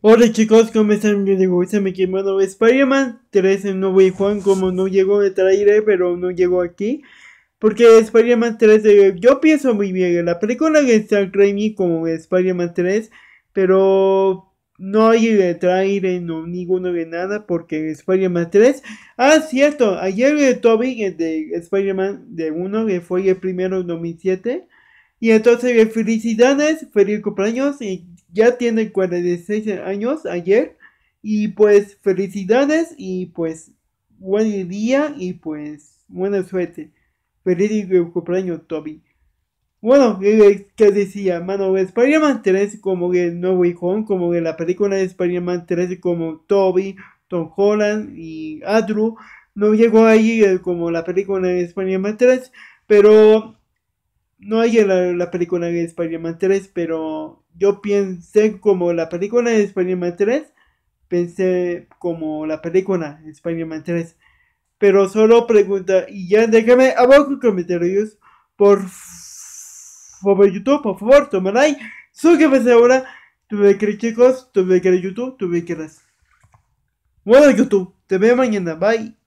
Hola chicos, ¿cómo están? Yo digo, se me quemó Spider-Man 3 en Nuevo y Juan, como no llegó el trailer, pero no llegó aquí. Porque Spider-Man 3, eh, yo pienso muy bien en la película de Star Raimi como Spider-Man 3, pero no hay de trailer, no ninguno de nada, porque Spider-Man 3. Ah, cierto, ayer vi Toby, eh, de Spider-Man de 1, que fue el primero en 2007. Y entonces, eh, felicidades, feliz cumpleaños y ya tiene 46 años ayer. Y pues felicidades y pues buen día y pues buena suerte. Feliz cumpleaños, Toby. Bueno, qué decía, mano, Spider-Man 3 como el nuevo hijo como que la película de Spider-Man 3 como Toby, Tom Holland y Andrew, no llegó ahí eh, como la película de Spider-Man 3, pero no hay la, la película de Spider-Man 3, pero yo pensé como la película de Spider-Man 3, pensé como la película de Spider-Man 3. Pero solo pregunta, y ya déjame abajo comentarios, por favor, YouTube, por favor, toma like, suscríbete ahora, tuve que ir chicos, tuve que ir YouTube, tuve que ir. Bueno, YouTube, te veo mañana, bye.